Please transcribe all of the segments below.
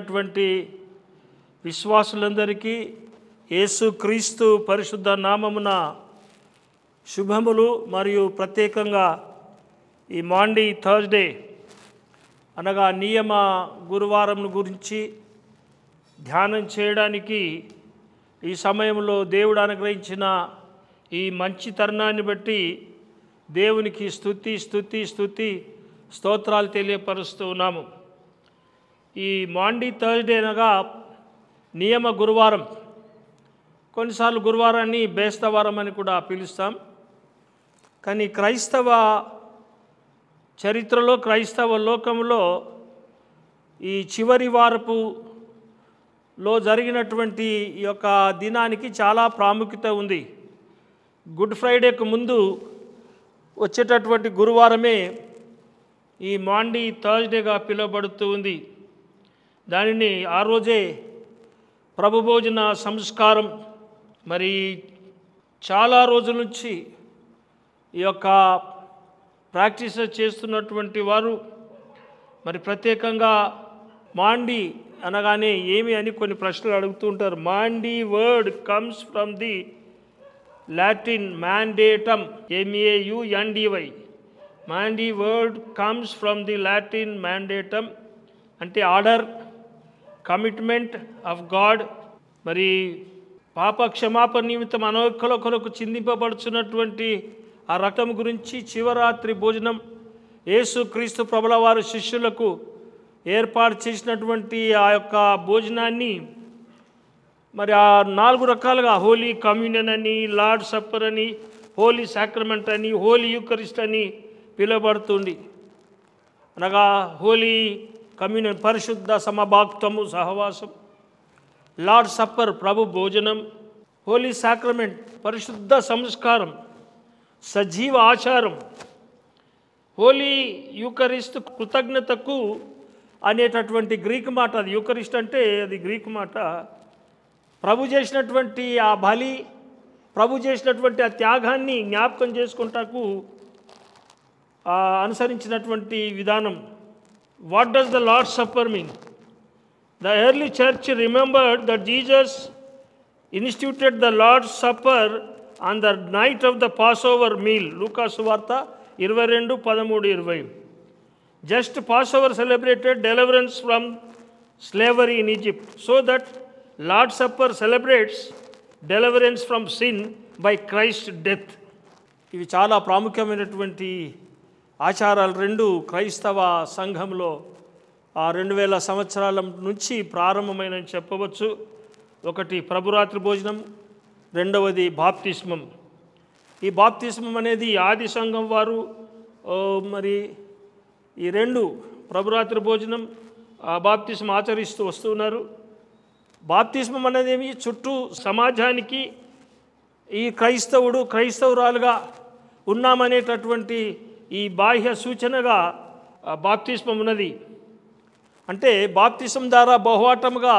ఉన్నటువంటి విశ్వాసులందరికీ యేసుక్రీస్తు పరిశుద్ధ నామమున శుభములు మరియు ప్రత్యేకంగా ఈ మాండీ థర్స్డే అనగా నియమ గురువారం గురించి ధ్యానం చేయడానికి ఈ సమయంలో దేవుడు అనుగ్రహించిన ఈ మంచి తరుణాన్ని బట్టి దేవునికి స్థుతి స్థుతి స్థుతి స్తోత్రాలు తెలియపరుస్తూ ఉన్నాము ఈ మాండీ థర్స్డే అనగా నియమ గురువారం కొన్నిసార్లు గురువారాన్ని బేస్తవారం అని కూడా పిలుస్తాం కానీ క్రైస్తవ చరిత్రలో క్రైస్తవ లోకంలో ఈ చివరి వారపు లో జరిగినటువంటి ఈ యొక్క దినానికి చాలా ప్రాముఖ్యత ఉంది గుడ్ ఫ్రైడేకు ముందు వచ్చేటటువంటి గురువారమే ఈ మాండీ థర్స్డేగా పిలువబడుతూ ఉంది దానిని ఆ రోజే ప్రభుభోజన సంస్కారం మరి చాలా రోజుల నుంచి ఈ యొక్క ప్రాక్టీస్ చేస్తున్నటువంటి వారు మరి ప్రత్యేకంగా మాండి అనగానే ఏమి అని కొన్ని ప్రశ్నలు అడుగుతూ ఉంటారు Maundy word comes from the Latin mandatum M A U N D Y Maundy word comes from the Latin mandatum అంటే ఆర్డర్ కమిట్మెంట్ ఆఫ్ గాడ్ మరి పాప క్షమాపణ నిమిత్తం అనొక్కల చిందింపబడుచున్నటువంటి ఆ రకం గురించి చివరాత్రి భోజనం యేసు క్రీస్తు ప్రభుల వారి శిష్యులకు ఏర్పాటు చేసినటువంటి ఆ యొక్క భోజనాన్ని మరి ఆ నాలుగు రకాలుగా హోలీ కమ్యూనియన్ అని లార్డ్ సప్పర్ అని హోలీ సాక్రమెంట్ అని హోలీ యూకరిస్ట్ అని పిలువబడుతుంది అనగా హోలీ కమ్యూనియన్ పరిశుద్ధ సమభాక్తము సహవాసం లార్డ్ సప్పర్ ప్రభు భోజనం హోలీ సాక్రమెంట్ పరిశుద్ధ సంస్కారం సజీవ ఆచారం హోలీ యూకరిస్ట్ కృతజ్ఞతకు అనేటటువంటి గ్రీక్ మాట అది యూకరిస్ట్ అంటే అది గ్రీక్ మాట ప్రభు చేసినటువంటి ఆ బలి ప్రభు చేసినటువంటి ఆ త్యాగాన్ని జ్ఞాపకం చేసుకుంటాకు అనుసరించినటువంటి విధానం What does the Lord's Supper mean? The early church remembered that Jesus instituted the Lord's Supper on the night of the Passover meal. Lucas Varta, Irverendu Padamud Just Passover celebrated deliverance from slavery in Egypt. So that Lord's Supper celebrates deliverance from sin by Christ's death. ఇవి చాలా ప్రాముఖ్యమైనటువంటి ఆచారాలు రెండు క్రైస్తవ సంఘంలో ఆ రెండు వేల సంవత్సరాల నుంచి ప్రారంభమైన చెప్పవచ్చు ఒకటి ప్రభురాత్రి భోజనం రెండవది బాప్తిస్మం ఈ బాప్తిస్మం అనేది ఆది సంఘం వారు మరి ఈ రెండు ప్రభురాత్రి భోజనం బాప్తిస్మం ఆచరిస్తూ వస్తున్నారు బాప్తిస్మం అనేది ఏమి చుట్టూ సమాజానికి ఈ క్రైస్తవుడు క్రైస్తవురాలుగా ఉన్నామనేటటువంటి ఈ బాహ్య సూచనగా బాప్తిస్మం ఉన్నది అంటే బాప్తిసం ద్వారా బహువాటముగా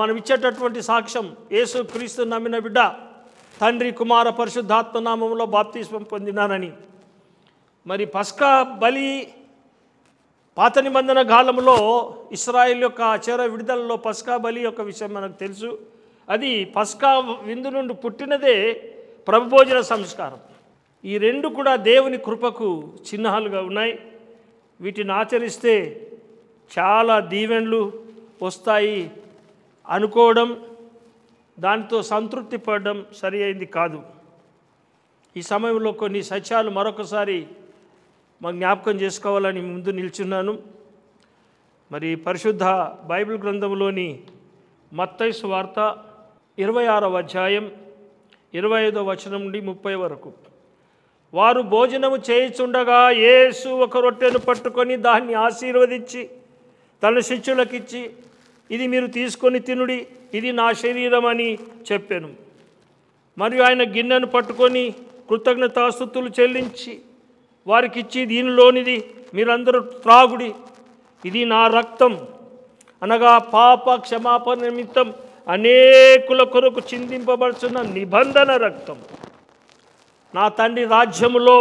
మనం ఇచ్చేటటువంటి సాక్ష్యం యేసు క్రీస్తు నమ్మిన బిడ్డ తండ్రి కుమార పరిశుద్ధాత్మ నామంలో బాప్తిస్మం పొందినానని మరి పస్కా బలి పాత నిబంధన కాలంలో ఇస్రాయిల్ యొక్క చెర విడుదలలో పస్కా బలి యొక్క విషయం మనకు తెలుసు అది పస్కా విందు నుండి పుట్టినదే ప్రభుభోజన సంస్కారం ఈ రెండు కూడా దేవుని కృపకు చిహ్నాలుగా ఉన్నాయి వీటిని ఆచరిస్తే చాలా దీవెన్లు వస్తాయి అనుకోవడం దానితో సంతృప్తి పడడం సరి అయింది కాదు ఈ సమయంలో కొన్ని సత్యాలు మరొకసారి మా జ్ఞాపకం చేసుకోవాలని ముందు నిల్చున్నాను మరి పరిశుద్ధ బైబిల్ గ్రంథంలోని మత్తైసు వార్త ఇరవై ఆరవ అధ్యాయం ఇరవై ఐదవ వచనం నుండి ముప్పై వరకు వారు భోజనము చేయిచుండగా యేసు ఒక రొట్టెను పట్టుకొని దాన్ని ఆశీర్వదించి తన శిష్యులకిచ్చి ఇది మీరు తీసుకొని తినుడి ఇది నా శరీరం అని చెప్పాను మరియు ఆయన గిన్నెను పట్టుకొని కృతజ్ఞతాస్తుతులు చెల్లించి వారికిచ్చి దీనిలోనిది మీరందరూ త్రాగుడి ఇది నా రక్తం అనగా పాప క్షమాపణ నిమిత్తం అనేకుల కొరకు చిందింపబడుచున్న నిబంధన రక్తం నా తండ్రి రాజ్యములో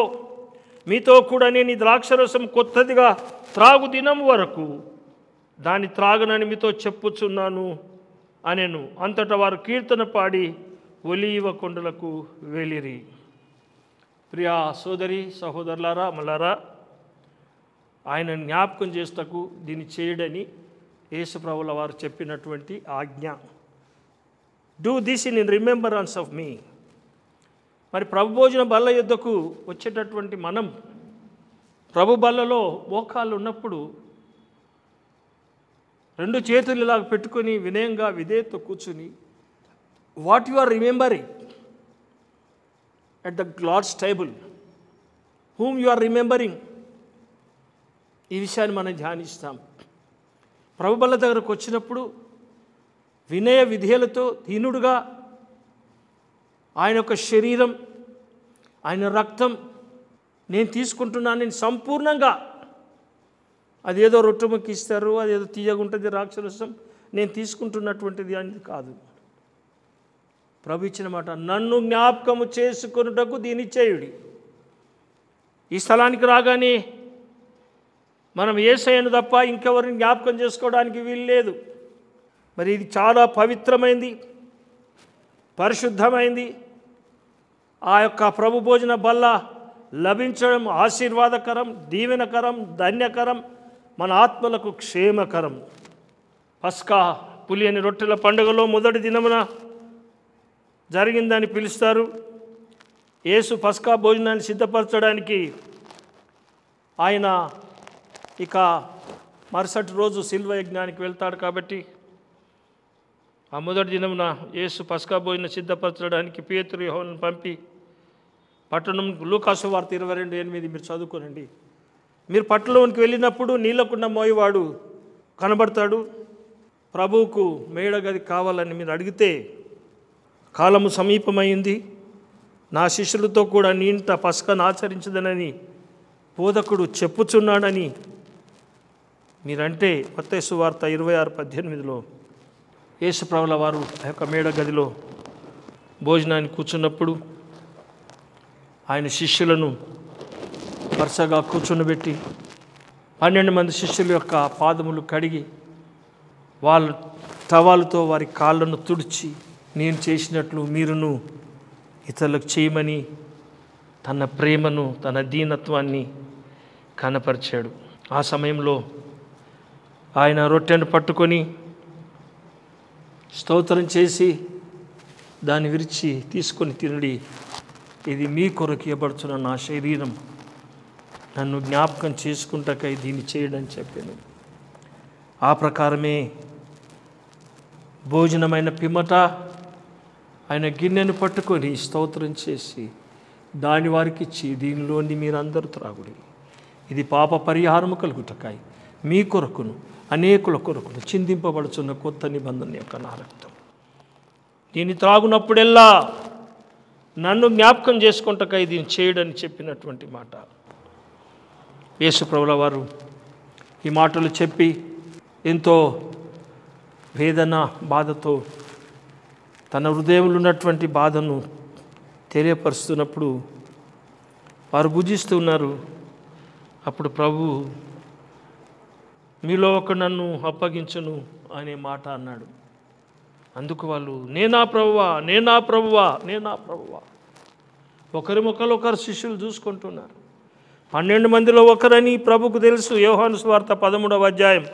మీతో కూడా నేను ఈ ద్రాక్షరసం కొత్తదిగా త్రాగు దినం వరకు దాని త్రాగునని మీతో చెప్పుచున్నాను అనెను అంతటా వారు కీర్తన పాడి ఒలీవ కొండలకు వెలిరి ప్రియా సోదరి సహోదరులారా మలారా ఆయన జ్ఞాపకం చేస్తకు దీన్ని చేయడని యేసుప్రభుల వారు చెప్పినటువంటి ఆజ్ఞ do this in in remembrance of me మరి ప్రభుభోజన బల్ల యుద్ధకు వచ్చేటటువంటి మనం ప్రభు బల్లలో మోకాలు ఉన్నప్పుడు రెండు చేతులు ఇలా పెట్టుకొని వినయంగా విధేయత కూర్చుని what you are remembering at the Lord's table whom you are remembering ఈ విషయాన్ని మనం ధ్యానిస్తాం బల్ల దగ్గరకు వచ్చినప్పుడు వినయ విధేయలతో దీనుడుగా ఆయన యొక్క శరీరం ఆయన రక్తం నేను తీసుకుంటున్నాను నేను సంపూర్ణంగా అదేదో రొట్టె ముక్కి ఇస్తారు అదేదో తీయగుంటుంది రాక్షరసం నేను తీసుకుంటున్నటువంటిది అనేది కాదు ప్రభు ఇచ్చిన మాట నన్ను జ్ఞాపకము చేసుకున్నటకు దీని చేయుడి ఈ స్థలానికి రాగానే మనం ఏసయ్యను తప్ప ఇంకెవరిని జ్ఞాపకం చేసుకోవడానికి వీలు లేదు మరి ఇది చాలా పవిత్రమైంది పరిశుద్ధమైంది ఆ యొక్క ప్రభు భోజన బల్ల లభించడం ఆశీర్వాదకరం దీవెనకరం ధన్యకరం మన ఆత్మలకు క్షేమకరం పస్కా పులియని రొట్టెల పండుగలో మొదటి దినమున జరిగిందని పిలుస్తారు యేసు పస్కా భోజనాన్ని సిద్ధపరచడానికి ఆయన ఇక మరుసటి రోజు శిల్వ యజ్ఞానికి వెళ్తాడు కాబట్టి ఆ మొదటి దినమున యేసు పసుకా సిద్ధపరచడానికి పేతురు యహోను పంపి పట్టణం లూకాసు వార్త ఇరవై రెండు ఎనిమిది మీరు చదువుకోనండి మీరు పట్టణంకి వెళ్ళినప్పుడు నీళ్ళకున్న మోయవాడు కనబడతాడు ప్రభువుకు మేడగది కావాలని మీరు అడిగితే కాలము సమీపమైంది నా శిష్యులతో కూడా నీంట పసుకను ఆచరించదనని బోధకుడు చెప్పుచున్నాడని మీరంటే కొత్త వార్త ఇరవై ఆరు పద్దెనిమిదిలో యేసుప్రభుల వారు ఆ యొక్క మేడ గదిలో భోజనాన్ని కూర్చున్నప్పుడు ఆయన శిష్యులను వరుసగా కూర్చున్నబెట్టి పన్నెండు మంది శిష్యుల యొక్క పాదములు కడిగి వాళ్ళ తవాలతో వారి కాళ్ళను తుడిచి నేను చేసినట్లు మీరును ఇతరులకు చేయమని తన ప్రేమను తన దీనత్వాన్ని కనపరిచాడు ఆ సమయంలో ఆయన రొట్టెను పట్టుకొని స్తోత్రం చేసి దాన్ని విరిచి తీసుకొని తినడి ఇది మీ కొరకు ఇవ్వబడుతున్న నా శరీరం నన్ను జ్ఞాపకం చేసుకుంటాకై దీన్ని చేయడం చెప్పాను ఆ ప్రకారమే భోజనమైన పిమ్మట ఆయన గిన్నెను పట్టుకొని స్తోత్రం చేసి దాని వారికి ఇచ్చి దీనిలోని మీరందరూ త్రాగుడి ఇది పాప పరిహారము కలుగుటకాయి మీ కొరకును అనేకుల కొరకు చిందింపబడుచున్న కొత్త నిబంధన యొక్క నా రక్తం దీన్ని త్రాగునప్పుడెల్లా నన్ను జ్ఞాపకం చేసుకుంటకై దీన్ని చేయడని చెప్పినటువంటి మాట యేసుప్రభుల వారు ఈ మాటలు చెప్పి ఎంతో వేదన బాధతో తన హృదయంలో ఉన్నటువంటి బాధను తెలియపరుస్తున్నప్పుడు వారు భుజిస్తూ ఉన్నారు అప్పుడు ప్రభు మీలో ఒక నన్ను అప్పగించను అనే మాట అన్నాడు అందుకు వాళ్ళు నేనా ప్రభువా నేనా ప్రభువా నేనా ప్రభువా ఒకరి ముఖలు ఒకరు శిష్యులు చూసుకుంటున్నారు పన్నెండు మందిలో ఒకరని ప్రభుకు తెలుసు యోహాను స్వార్థ పదమూడవ అధ్యాయం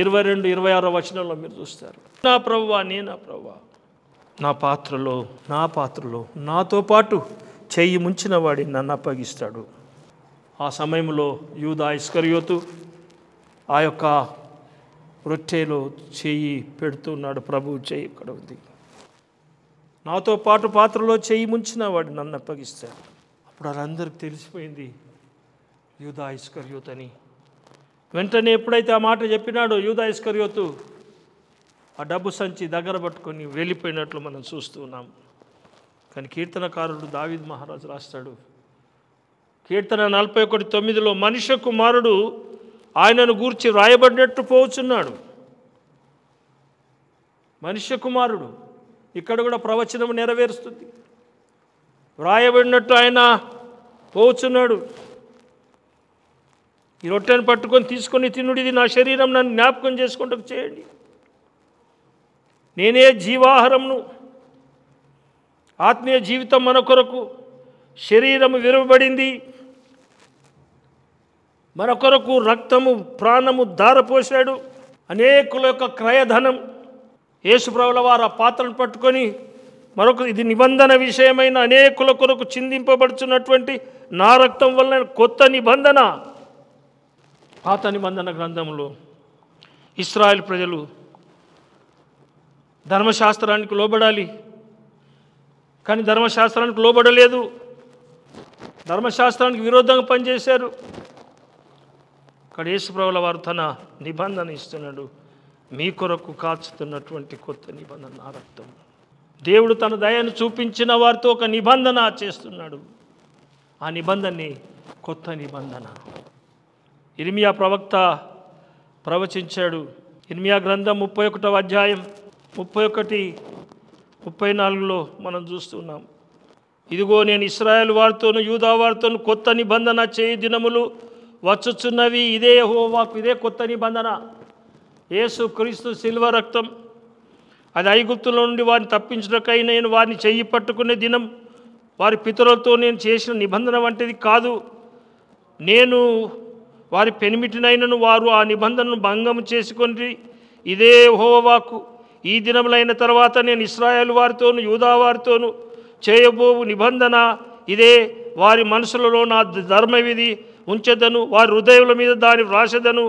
ఇరవై రెండు ఇరవై ఆరో వచనంలో మీరు చూస్తారు నా ప్రభువా నేనా ప్రభువా నా పాత్రలో నా పాత్రలో నాతో పాటు చెయ్యి ముంచిన వాడిని నన్ను అప్పగిస్తాడు ఆ సమయంలో యూదా ఇస్కరియోతు ఆ యొక్క రొట్టెలో చేయి పెడుతున్నాడు ప్రభువు చేయి ఇక్కడ ఉంది నాతో పాటు పాత్రలో చేయి ముంచిన వాడు నన్ను అప్పగిస్తాడు అప్పుడు అందరికీ తెలిసిపోయింది యూదా ఇస్కర్యోత్ అని వెంటనే ఎప్పుడైతే ఆ మాట చెప్పినాడో యూదా ఇస్కర్యోతు ఆ డబ్బు సంచి దగ్గర పట్టుకొని వెళ్ళిపోయినట్లు మనం చూస్తూ ఉన్నాం కానీ కీర్తనకారుడు దావిద్ మహారాజు రాస్తాడు కీర్తన నలభై ఒకటి తొమ్మిదిలో మనిషి కుమారుడు ఆయనను గూర్చి వ్రాయబడినట్టు పోచున్నాడు మనుష్య కుమారుడు ఇక్కడ కూడా ప్రవచనం నెరవేరుస్తుంది వ్రాయబడినట్టు ఆయన పోచున్నాడు ఈ రొట్టెను పట్టుకొని తీసుకొని ఇది నా శరీరం నన్ను జ్ఞాపకం చేసుకుంటూ చేయండి నేనే జీవాహారంను ఆత్మీయ జీవితం మన కొరకు శరీరం విరవబడింది మరొకరకు రక్తము ప్రాణము ధారపోశాడు అనేకుల యొక్క క్రయధనం యేసుప్రభుల వారు ఆ పాత్రను పట్టుకొని మరొక ఇది నిబంధన విషయమైన అనేకుల కొరకు చిందింపబడుచున్నటువంటి నా రక్తం వలన కొత్త నిబంధన పాత నిబంధన గ్రంథంలో ఇస్రాయల్ ప్రజలు ధర్మశాస్త్రానికి లోబడాలి కానీ ధర్మశాస్త్రానికి లోబడలేదు ధర్మశాస్త్రానికి విరోధంగా పనిచేశారు అక్కడ యేసుప్రభుల వారు తన నిబంధన ఇస్తున్నాడు మీ కొరకు కాచుతున్నటువంటి కొత్త నిబంధన నా రక్తం దేవుడు తన దయను చూపించిన వారితో ఒక నిబంధన చేస్తున్నాడు ఆ నిబంధనని కొత్త నిబంధన ఇర్మియా ప్రవక్త ప్రవచించాడు ఇర్మియా గ్రంథం ముప్పై ఒకటవ అధ్యాయం ముప్పై ఒకటి ముప్పై నాలుగులో మనం చూస్తున్నాం ఇదిగో నేను ఇస్రాయల్ వారితోను యూదా వారితోను కొత్త నిబంధన చేయి దినములు వచ్చుచున్నవి ఇదే హోవాకు ఇదే కొత్త నిబంధన యేసు క్రీస్తు శిల్వ రక్తం అది ఐగుప్తుల నుండి వారిని తప్పించుటకై నేను వారిని చెయ్యి పట్టుకునే దినం వారి పితరులతో నేను చేసిన నిబంధన వంటిది కాదు నేను వారి పెనిమిటినైనను వారు ఆ నిబంధనను భంగం చేసుకొని ఇదే హోవాకు ఈ దినములైన తర్వాత నేను ఇస్రాయేల్ వారితోను యూదా వారితోను చేయబో నిబంధన ఇదే వారి మనసులలో నా ధర్మవిధి ఉంచెదను వారి హృదయముల మీద దాని వ్రాసెదను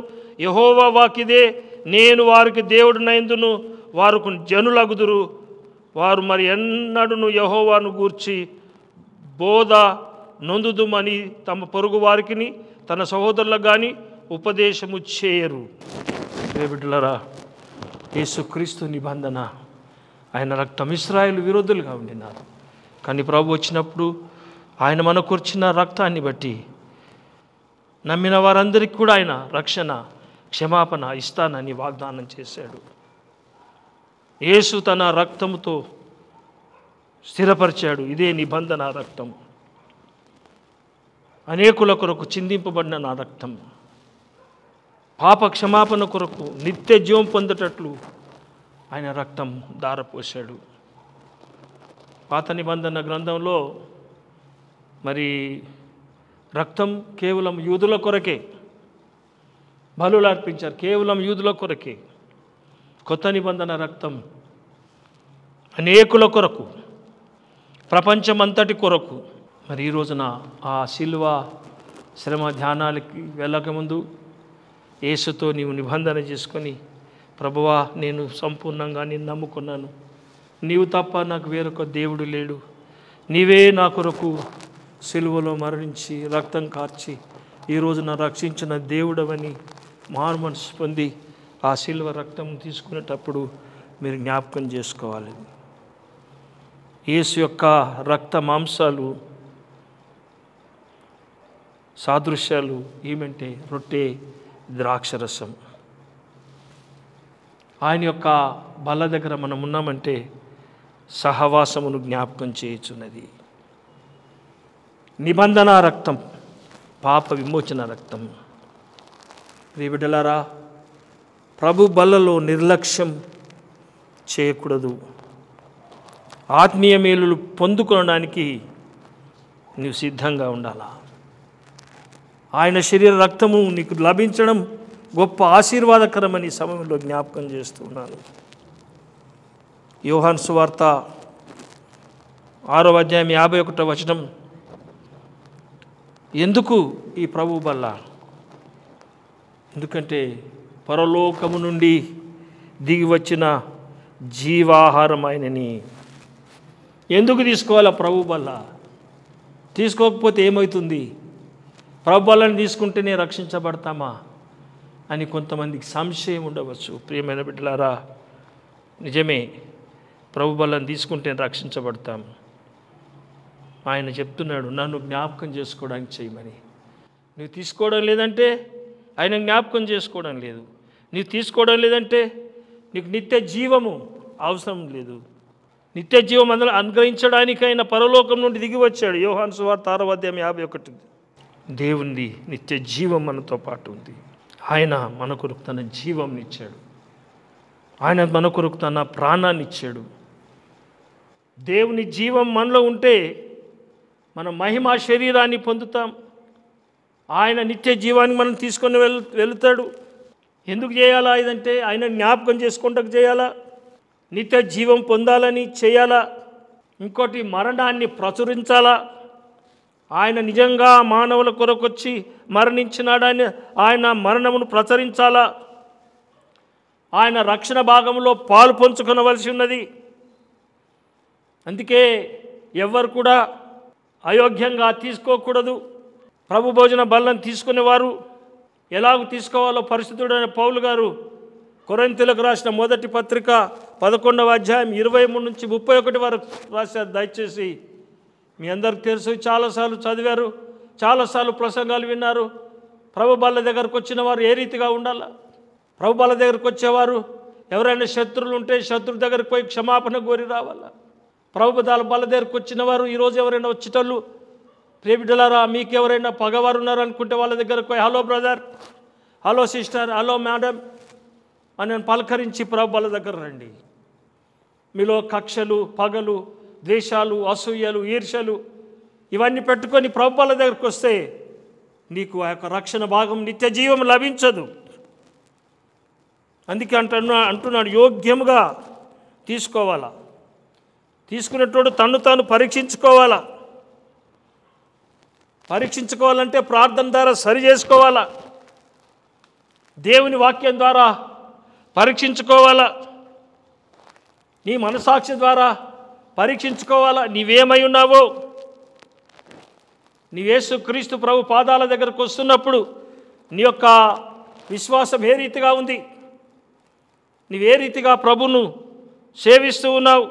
యహోవా వాకిదే నేను వారికి దేవుడు నైందును వారు జనులగుదురు వారు మరి ఎన్నడును యహోవాను గూర్చి బోధ నొందుదుమని తమ పొరుగు వారికి తన సహోదరులకు కానీ ఉపదేశము చేయరు బిడ్డలరా యేసుక్రీస్తు నిబంధన ఆయన రక్తం ఇస్రాయలు విరోధులుగా ఉండినారు కానీ ప్రభు వచ్చినప్పుడు ఆయన మనకు వచ్చిన రక్తాన్ని బట్టి నమ్మిన వారందరికీ కూడా ఆయన రక్షణ క్షమాపణ ఇస్తానని వాగ్దానం చేశాడు యేసు తన రక్తముతో స్థిరపరిచాడు ఇదే నిబంధన రక్తము అనేకుల కొరకు చిందింపబడిన నా రక్తం పాప క్షమాపణ కొరకు నిత్య జీవం పొందేటట్లు ఆయన రక్తం దారపోశాడు పాత నిబంధన గ్రంథంలో మరి రక్తం కేవలం యూదుల కొరకే బలులు అర్పించారు కేవలం యూదుల కొరకే కొత్త నిబంధన రక్తం అనేకుల కొరకు ప్రపంచమంతటి కొరకు మరి ఈ రోజున ఆ శిల్వ శ్రమ ధ్యానాలకి వెళ్ళకముందు యేసుతో నీవు నిబంధన చేసుకొని ప్రభువా నేను సంపూర్ణంగా నేను నమ్ముకున్నాను నీవు తప్ప నాకు వేరొక దేవుడు లేడు నీవే నా కొరకు సిలువలో మరణించి రక్తం కార్చి ఈరోజు నా రక్షించిన దేవుడవని మార్మన్స్ పొంది ఆ సిల్వ రక్తం తీసుకునేటప్పుడు మీరు జ్ఞాపకం చేసుకోవాలి యేసు యొక్క రక్త మాంసాలు సాదృశ్యాలు ఏమంటే రొట్టె ద్రాక్షరసం ఆయన యొక్క బల దగ్గర మనం ఉన్నామంటే సహవాసమును జ్ఞాపకం చేయుచున్నది నిబంధన రక్తం పాప విమోచన రక్తం బిడ్డలారా ప్రభు బలలో నిర్లక్ష్యం చేయకూడదు ఆత్మీయ మేలులు పొందుకోవడానికి నీవు సిద్ధంగా ఉండాలా ఆయన శరీర రక్తము నీకు లభించడం గొప్ప ఆశీర్వాదకరమని సమయంలో జ్ఞాపకం చేస్తున్నాను యోహాన్ సువార్త ఆరో అధ్యాయం యాభై ఒకటో వచనం ఎందుకు ఈ ప్రభు బల్ల ఎందుకంటే పరలోకము నుండి దిగి వచ్చిన జీవాహారం ఆయనని ఎందుకు తీసుకోవాలి ప్రభు బల్ల తీసుకోకపోతే ఏమవుతుంది ప్రభు బల్లని తీసుకుంటేనే రక్షించబడతామా అని కొంతమందికి సంశయం ఉండవచ్చు ప్రియమైన బిడ్డలారా నిజమే ప్రభు బలం తీసుకుంటే రక్షించబడతాము ఆయన చెప్తున్నాడు నన్ను జ్ఞాపకం చేసుకోవడానికి చేయమని నువ్వు తీసుకోవడం లేదంటే ఆయన జ్ఞాపకం చేసుకోవడం లేదు నీవు తీసుకోవడం లేదంటే నీకు నిత్య జీవము అవసరం లేదు నిత్య జీవం అందరం అనుగ్రహించడానికి ఆయన పరలోకం నుండి దిగి వచ్చాడు యోహాన్ సువార్ తారవాద్యం యాభై ఒకటి దేవుంది నిత్య జీవం మనతో పాటు ఉంది ఆయన మన కొరకు తన జీవం ఇచ్చాడు ఆయన మన కొరకు తన ప్రాణాన్ని ఇచ్చాడు దేవుని జీవం మనలో ఉంటే మనం మహిమా శరీరాన్ని పొందుతాం ఆయన నిత్య జీవాన్ని మనం తీసుకొని వెళ్ వెళుతాడు ఎందుకు చేయాలా ఇదంటే ఆయన జ్ఞాపకం చేసుకుంటకు చేయాలా నిత్య జీవం పొందాలని చేయాలా ఇంకోటి మరణాన్ని ప్రచురించాలా ఆయన నిజంగా మానవుల కొరకొచ్చి మరణించినాడని ఆయన మరణమును ప్రచురించాలా ఆయన రక్షణ భాగంలో పాలు పంచుకునవలసి ఉన్నది అందుకే ఎవరు కూడా అయోగ్యంగా తీసుకోకూడదు ప్రభు భోజన బల్లను తీసుకునేవారు ఎలాగ తీసుకోవాలో పరిస్థితుడైన పౌలు గారు కొరంతిలకు రాసిన మొదటి పత్రిక పదకొండవ అధ్యాయం ఇరవై మూడు నుంచి ముప్పై ఒకటి వరకు రాశారు దయచేసి మీ అందరికి తెలుసు చాలాసార్లు చదివారు చాలాసార్లు ప్రసంగాలు విన్నారు ప్రభు బాల దగ్గరకు వచ్చిన వారు ఏ రీతిగా ఉండాల ప్రభు బాల దగ్గరకు వచ్చేవారు ఎవరైనా శత్రువులు ఉంటే శత్రువు దగ్గరికి పోయి క్షమాపణ కోరి రావాలా ప్రభుపదాల బలదేరుకు వచ్చిన వారు ఈరోజు ఎవరైనా వచ్చేటోళ్ళు ప్రేమిడలారా మీకెవరైనా పగవారు ఉన్నారు అనుకుంటే వాళ్ళ దగ్గరకు hello brother hello sister hello madam అని నేను పలకరించి ప్రభు వాళ్ళ దగ్గర రండి మీలో కక్షలు పగలు ద్వేషాలు అసూయలు ఈర్షలు ఇవన్నీ పెట్టుకొని ప్రభు వాళ్ళ దగ్గరకు వస్తే నీకు ఆ యొక్క రక్షణ భాగం నిత్య జీవం లభించదు అందుకే అంటున్నా అంటున్నాడు యోగ్యముగా తీసుకోవాలా తీసుకునేటోడు తను తాను పరీక్షించుకోవాలా పరీక్షించుకోవాలంటే ప్రార్థన ద్వారా సరి చేసుకోవాలా దేవుని వాక్యం ద్వారా పరీక్షించుకోవాలా నీ మనసాక్షి ద్వారా పరీక్షించుకోవాలా నీవేమై ఉన్నావో నీవేసు క్రీస్తు ప్రభు పాదాల దగ్గరకు వస్తున్నప్పుడు నీ యొక్క విశ్వాసం ఏ రీతిగా ఉంది నీవే రీతిగా ప్రభును సేవిస్తూ ఉన్నావు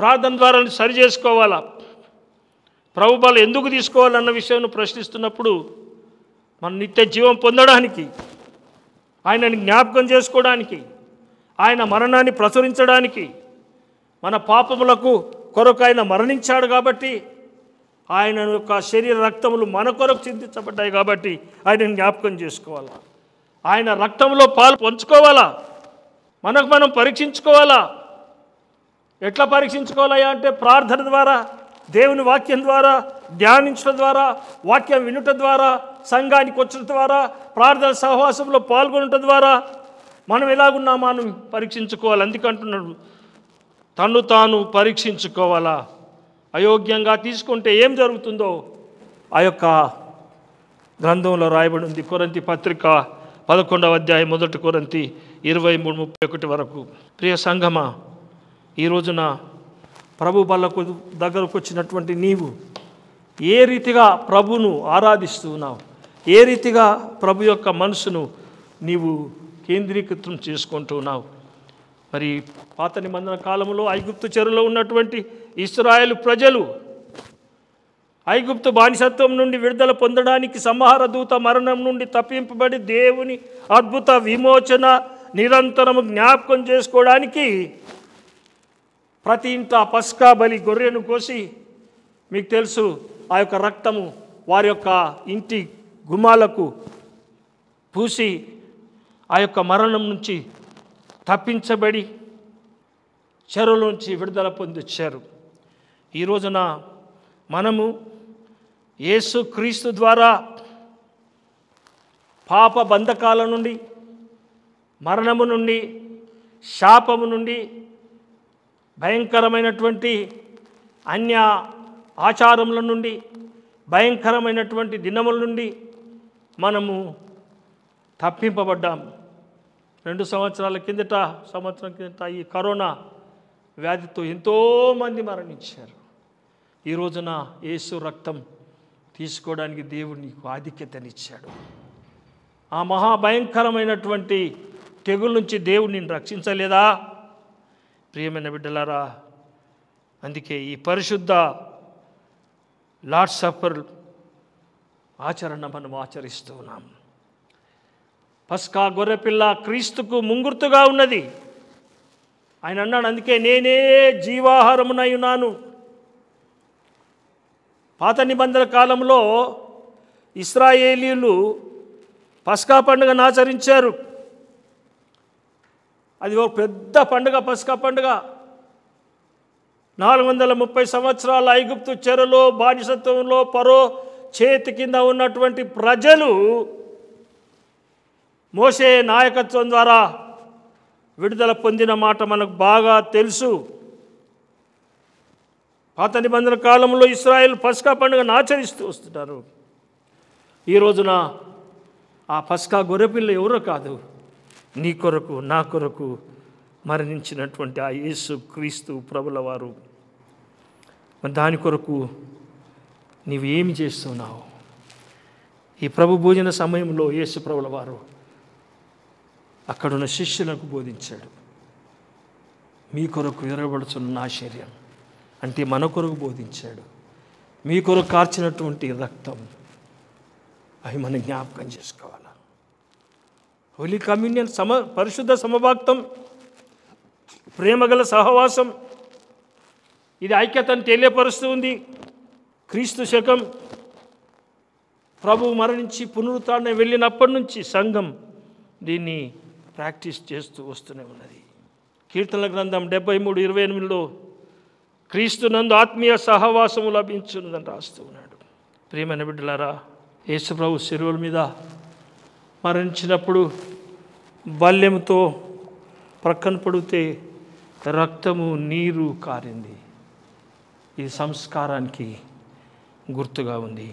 ప్రార్థన ద్వారా సరి చేసుకోవాలా ప్రభుబలు ఎందుకు తీసుకోవాలన్న విషయం ప్రశ్నిస్తున్నప్పుడు మన నిత్య జీవం పొందడానికి ఆయనని జ్ఞాపకం చేసుకోవడానికి ఆయన మరణాన్ని ప్రచురించడానికి మన పాపములకు కొరకు ఆయన మరణించాడు కాబట్టి ఆయన యొక్క శరీర రక్తములు మన కొరకు చింతించబడ్డాయి కాబట్టి ఆయన జ్ఞాపకం చేసుకోవాలా ఆయన రక్తంలో పాలు పంచుకోవాలా మనకు మనం పరీక్షించుకోవాలా ఎట్లా పరీక్షించుకోవాలయ్యా అంటే ప్రార్థన ద్వారా దేవుని వాక్యం ద్వారా ధ్యానించడం ద్వారా వాక్యం వినుట ద్వారా సంఘానికి వచ్చడం ద్వారా ప్రార్థన సహవాసంలో పాల్గొనటం ద్వారా మనం ఎలాగున్నామా అని పరీక్షించుకోవాలి అందుకంటున్నాడు తను తాను పరీక్షించుకోవాలా అయోగ్యంగా తీసుకుంటే ఏం జరుగుతుందో ఆ యొక్క గ్రంథంలో రాయబడి ఉంది కొరంతి పత్రిక పదకొండవ అధ్యాయం మొదటి కొరంతి ఇరవై మూడు ముప్పై ఒకటి వరకు ప్రియ సంగమా ఈ రోజున ప్రభు బలకు దగ్గరకు వచ్చినటువంటి నీవు ఏ రీతిగా ప్రభును ఆరాధిస్తున్నావు ఏ రీతిగా ప్రభు యొక్క మనసును నీవు కేంద్రీకృతం చేసుకుంటున్నావు మరి పాత నిబంధన కాలంలో ఐగుప్తు చెరువులో ఉన్నటువంటి ఇస్రాయేల్ ప్రజలు ఐగుప్తు బానిసత్వం నుండి విడుదల పొందడానికి సంహార దూత మరణం నుండి తప్పింపబడి దేవుని అద్భుత విమోచన నిరంతరము జ్ఞాపకం చేసుకోవడానికి ప్రతి ఇంట పసుకా బలి గొర్రెను కోసి మీకు తెలుసు ఆ యొక్క రక్తము వారి యొక్క ఇంటి గుమాలకు పూసి ఆ యొక్క మరణం నుంచి తప్పించబడి చెరువులోంచి విడుదల పొందించారు ఈ రోజున మనము యేసు క్రీస్తు ద్వారా పాప బంధకాల నుండి మరణము నుండి శాపము నుండి భయంకరమైనటువంటి అన్య ఆచారముల నుండి భయంకరమైనటువంటి దినముల నుండి మనము తప్పింపబడ్డాము రెండు సంవత్సరాల కిందట సంవత్సరం కిందట ఈ కరోనా వ్యాధితో ఎంతోమంది మరణించారు ఈ రోజున యేసు రక్తం తీసుకోవడానికి దేవుడు నీకు ఆధిక్యతనిచ్చాడు ఆ మహాభయంకరమైనటువంటి తెగుల నుంచి దేవుడు రక్షించలేదా ప్రియమైన బిడ్డలారా అందుకే ఈ పరిశుద్ధ లార్డ్ సఫర్ ఆచరణ మనం ఆచరిస్తూ ఉన్నాం పస్కా గొర్రెపిల్ల క్రీస్తుకు ముంగుర్తుగా ఉన్నది ఆయన అన్నాడు అందుకే నేనే జీవాహారమునై ఉన్నాను పాత నిబంధన కాలంలో ఇస్రాయేలీలు పస్కా పండుగను ఆచరించారు అది ఒక పెద్ద పండుగ పసుక పండుగ నాలుగు వందల ముప్పై సంవత్సరాల ఐగుప్తు చెరలో బానిసత్వంలో పరో చేతి కింద ఉన్నటువంటి ప్రజలు మోసే నాయకత్వం ద్వారా విడుదల పొందిన మాట మనకు బాగా తెలుసు పాత నిబంధన కాలంలో ఇస్రాయెల్ పసుకా పండుగను ఆచరిస్తూ వస్తున్నారు ఈ రోజున ఆ పసుకా గొర్రెపిల్ల ఎవరో కాదు నీ కొరకు నా కొరకు మరణించినటువంటి ఆ యేసు క్రీస్తు ప్రభుల వారు మరి దాని కొరకు నీవు ఏమి చేస్తున్నావు ఈ ప్రభు భోజన సమయంలో యేసు ప్రభుల వారు అక్కడున్న శిష్యులకు బోధించాడు మీ కొరకు నా ఆశ్చర్యం అంటే మన కొరకు బోధించాడు మీ కొరకు కార్చినటువంటి రక్తం అవి మనం జ్ఞాపకం చేసుకోవాలి హోలీ కమ్యూనియన్ సమ పరిశుద్ధ సమభాక్తం ప్రేమగల సహవాసం ఇది ఐక్యతను తెలియపరుస్తూ ఉంది క్రీస్తు శకం ప్రభు మరణించి పునరుత్న వెళ్ళినప్పటి నుంచి సంఘం దీన్ని ప్రాక్టీస్ చేస్తూ వస్తూనే ఉన్నది కీర్తనల గ్రంథం డెబ్బై మూడు ఇరవై ఎనిమిదిలో క్రీస్తు నందు ఆత్మీయ సహవాసము లభించున్నదని రాస్తూ ఉన్నాడు ప్రియమైన బిడ్డలారా ప్రభు శరువుల మీద మరణించినప్పుడు బల్యంతో ప్రక్కన పడితే రక్తము నీరు కారింది ఈ సంస్కారానికి గుర్తుగా ఉంది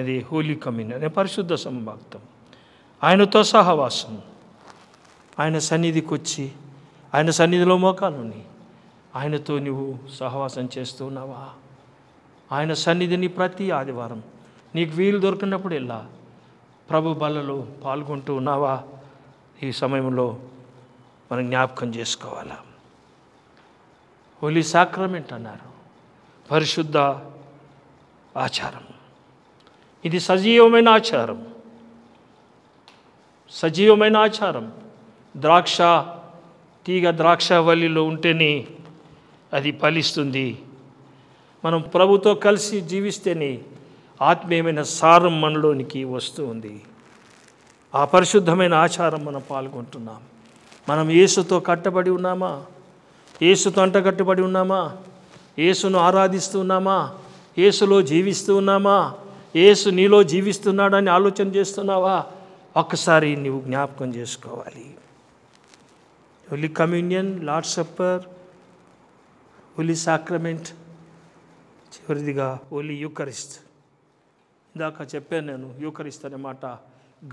అది హోలీ కమ్యూన్ అనే పరిశుద్ధ సంభాక్తం ఆయనతో సహవాసం ఆయన సన్నిధికి వచ్చి ఆయన సన్నిధిలో మోకాలుని ఆయనతో నువ్వు సహవాసం చేస్తూ ఉన్నావా ఆయన సన్నిధిని ప్రతి ఆదివారం నీకు వీలు దొరికినప్పుడు ఇలా ప్రభు బలలో పాల్గొంటూ ఉన్నావా ఈ సమయంలో మనం జ్ఞాపకం చేసుకోవాలా హోలీ సాక్రమెంట్ అన్నారు పరిశుద్ధ ఆచారం ఇది సజీవమైన ఆచారం సజీవమైన ఆచారం ద్రాక్ష తీగ ద్రాక్ష వల్లిలో ఉంటేనే అది ఫలిస్తుంది మనం ప్రభుతో కలిసి జీవిస్తేనే ఆత్మీయమైన సారం మనలోనికి వస్తూ ఉంది ఆ పరిశుద్ధమైన ఆచారం మనం పాల్గొంటున్నాం మనం యేసుతో కట్టబడి ఉన్నామా యేసుతో అంటకట్టుబడి ఉన్నామా యేసును ఆరాధిస్తూ ఉన్నామా యేసులో జీవిస్తూ ఉన్నామా యేసు నీలో జీవిస్తున్నాడని ఆలోచన చేస్తున్నావా ఒక్కసారి నువ్వు జ్ఞాపకం చేసుకోవాలి holy communion lord supper holy sacrament చివరిదిగా ఓలీ యూకరిస్తు ఇందాక చెప్పాను నేను యూకరిస్త్ మాట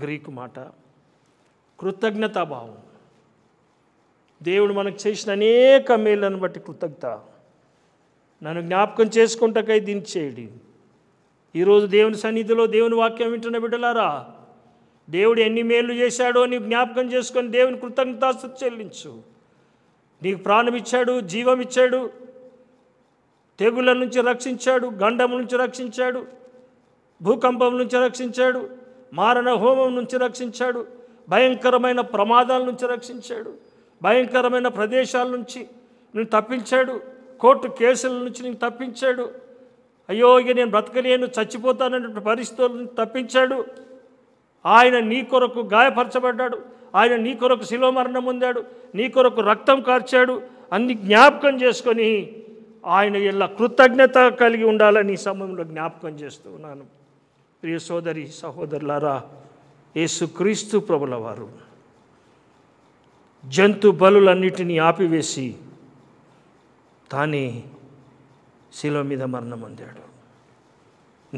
గ్రీకు మాట కృతజ్ఞతాభావం దేవుడు మనకు చేసిన అనేక మేళ్ళను బట్టి కృతజ్ఞత నన్ను జ్ఞాపకం చేసుకుంటకై దీన్ని చేయడి ఈరోజు దేవుని సన్నిధిలో దేవుని వాక్యం వింటున్న బిడ్డలారా దేవుడు ఎన్ని మేలు చేశాడో నీకు జ్ఞాపకం చేసుకొని దేవుని కృతజ్ఞతాస్తు చెల్లించు నీకు ప్రాణం ఇచ్చాడు జీవం ఇచ్చాడు తెగుళ్ళ నుంచి రక్షించాడు గండం నుంచి రక్షించాడు భూకంపం నుంచి రక్షించాడు మారణ హోమం నుంచి రక్షించాడు భయంకరమైన ప్రమాదాల నుంచి రక్షించాడు భయంకరమైన ప్రదేశాల నుంచి నేను తప్పించాడు కోర్టు కేసుల నుంచి నేను తప్పించాడు అయ్యో ఇక నేను బ్రతకలేను చచ్చిపోతానటువంటి పరిస్థితుల నుంచి తప్పించాడు ఆయన నీ కొరకు గాయపరచబడ్డాడు ఆయన నీ కొరకు శిలో మరణం పొందాడు నీ కొరకు రక్తం కార్చాడు అన్ని జ్ఞాపకం చేసుకొని ఆయన ఇలా కృతజ్ఞత కలిగి ఉండాలని ఈ సమయంలో జ్ఞాపకం చేస్తూ ఉన్నాను ప్రియ సోదరి సహోదరులారా ఏసుక్రీస్తు ప్రభుల వారు జంతు బలులన్నిటినీ ఆపివేసి తానే శిల మీద మరణం అందాడు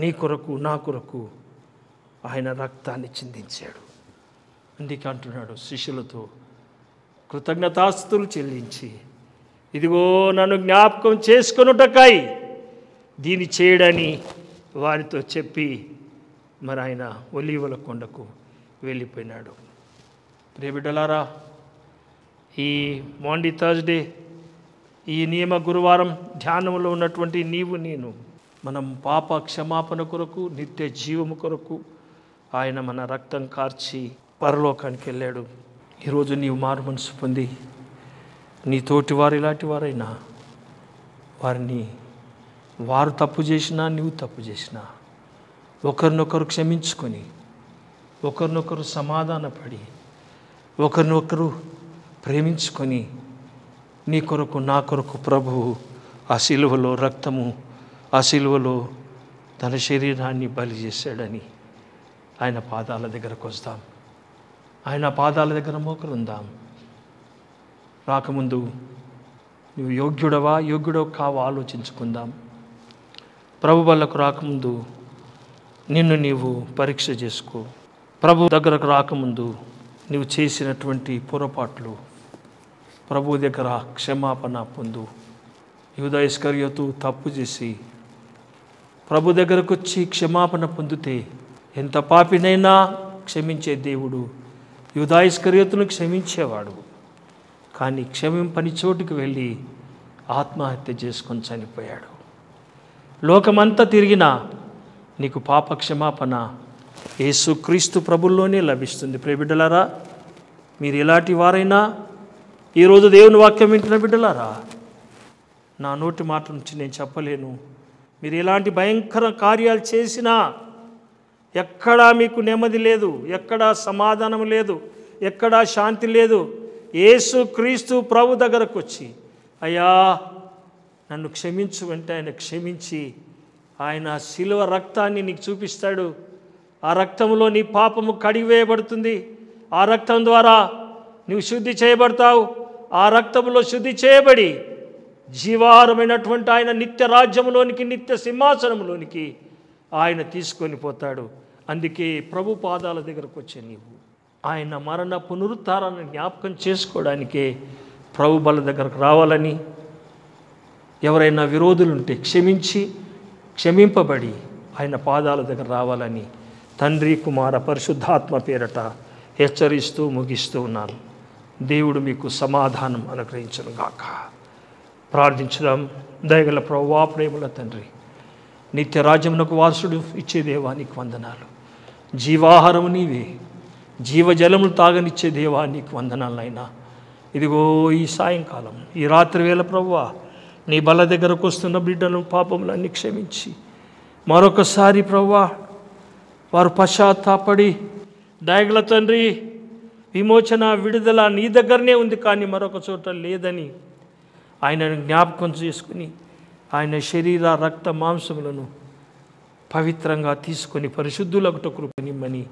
నీ కొరకు నా కొరకు ఆయన రక్తాన్ని చిందించాడు అందుకే అంటున్నాడు శిష్యులతో కృతజ్ఞతాస్తులు చెల్లించి ఇదిగో నన్ను జ్ఞాపకం చేసుకొనుటకాయి దీన్ని చేయడని వారితో చెప్పి మరి ఆయన ఒలీవల కొండకు వెళ్ళిపోయినాడు ప్రియబిడ్డలారా ఈ మాండీ థర్స్డే ఈ నియమ గురువారం ధ్యానంలో ఉన్నటువంటి నీవు నేను మనం పాప క్షమాపణ కొరకు నిత్య జీవము కొరకు ఆయన మన రక్తం కార్చి పరలోకానికి వెళ్ళాడు ఈరోజు నీవు మారు మనసు పొంది నీ తోటి వారు ఇలాంటి వారైనా వారిని వారు తప్పు చేసినా నీవు తప్పు చేసినా ఒకరినొకరు క్షమించుకొని ఒకరినొకరు సమాధానపడి ఒకరినొకరు ప్రేమించుకొని నీ కొరకు నా కొరకు ప్రభువు ఆ సిలువలో రక్తము ఆ సిలువలో తన శరీరాన్ని బలి చేశాడని ఆయన పాదాల దగ్గరకు వస్తాం ఆయన పాదాల దగ్గర మోకరుందాం రాకముందు నువ్వు యోగ్యుడవా యోగ్యుడో కావా ఆలోచించుకుందాం ప్రభు వాళ్ళకు రాకముందు నిన్ను నీవు పరీక్ష చేసుకో ప్రభు దగ్గరకు రాకముందు నీవు చేసినటువంటి పొరపాట్లు ప్రభు దగ్గర క్షమాపణ పొందు యూదయస్కర్యతో తప్పు చేసి ప్రభు దగ్గరకు వచ్చి క్షమాపణ పొందితే ఎంత పాపినైనా క్షమించే దేవుడు యూదాయిస్కర్యతను క్షమించేవాడు కానీ క్షమింపని చోటుకు వెళ్ళి ఆత్మహత్య చేసుకొని చనిపోయాడు లోకమంతా తిరిగినా నీకు పాప క్షమాపణ యేసుక్రీస్తు ప్రభుల్లోనే లభిస్తుంది ప్రేబిడ్డలారా మీరు ఎలాంటి వారైనా ఈరోజు దేవుని వాక్యం వింటున్న బిడ్డలారా నా నోటి మాట నుంచి నేను చెప్పలేను మీరు ఎలాంటి భయంకర కార్యాలు చేసినా ఎక్కడా మీకు నెమ్మది లేదు ఎక్కడా సమాధానం లేదు ఎక్కడా శాంతి లేదు ఏసు క్రీస్తు ప్రభు దగ్గరకు వచ్చి అయ్యా నన్ను క్షమించు అంటే ఆయన క్షమించి ఆయన శిలువ రక్తాన్ని నీకు చూపిస్తాడు ఆ రక్తంలో నీ పాపము కడిగివేయబడుతుంది ఆ రక్తం ద్వారా నువ్వు శుద్ధి చేయబడతావు ఆ రక్తంలో శుద్ధి చేయబడి జీవారమైనటువంటి ఆయన నిత్య రాజ్యంలోనికి నిత్య సింహాసనంలోనికి ఆయన తీసుకొని పోతాడు అందుకే ప్రభు పాదాల దగ్గరకు వచ్చే నీవు ఆయన మరణ పునరుత్థానాన్ని జ్ఞాపకం చేసుకోవడానికే ప్రభు బల దగ్గరకు రావాలని ఎవరైనా విరోధులుంటే క్షమించి క్షమింపబడి ఆయన పాదాల దగ్గర రావాలని తండ్రి కుమార పరిశుద్ధాత్మ పేరట హెచ్చరిస్తూ ముగిస్తూ ఉన్నాను దేవుడు మీకు సమాధానం అనుగ్రహించను గాక ప్రార్థించడం దయగల ప్రవ్వా ప్రేమల తండ్రి నిత్య రాజ్యమునకు వారసుడు ఇచ్చే దేవానికి వందనాలు జీవాహారము నీవే జీవజలములు తాగనిచ్చే దేవానికి వందనాలైనా ఇదిగో ఈ సాయంకాలం ఈ రాత్రి వేళ ప్రవ్వా నీ బల దగ్గరకు వస్తున్న బిడ్డలను పాపములన్నీ క్షమించి మరొకసారి ప్రవ్వా వారు పశ్చాత్తాపడి దయగల తండ్రి విమోచన విడుదల నీ దగ్గరనే ఉంది కానీ మరొక చోట లేదని ఆయనను జ్ఞాపకం చేసుకుని ఆయన శరీర రక్త మాంసములను పవిత్రంగా తీసుకొని పరిశుద్ధులకుట కృపనిమ్మని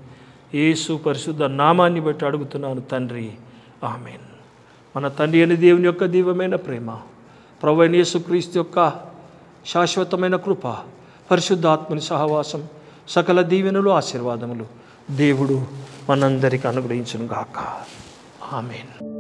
యేసు పరిశుద్ధ నామాన్ని బట్టి అడుగుతున్నాను తండ్రి ఆమెన్ మన తండ్రి అని దేవుని యొక్క దీవమైన ప్రేమ ప్రవైన యేసుక్రీస్తు యొక్క శాశ్వతమైన కృప పరిశుద్ధాత్మని సహవాసం సకల దీవెనలు ఆశీర్వాదములు దేవుడు మనందరికీ గాక ఆమెను